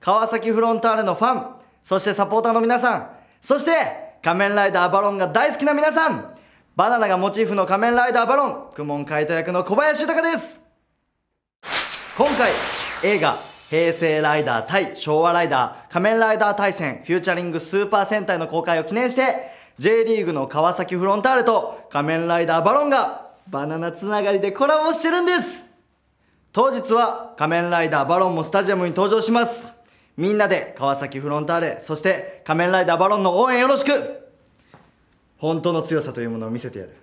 川崎フロンターレのファン、そしてサポーターの皆さん、そして仮面ライダーバロンが大好きな皆さん、バナナがモチーフの仮面ライダーバロン、クモンカイト役の小林豊です。今回、映画、平成ライダー対昭和ライダー仮面ライダー対戦フューチャリングスーパー戦隊の公開を記念して J リーグの川崎フロンターレと仮面ライダーバロンがバナナつながりでコラボしてるんです当日は仮面ライダーバロンもスタジアムに登場しますみんなで川崎フロンターレそして仮面ライダーバロンの応援よろしく本当の強さというものを見せてやる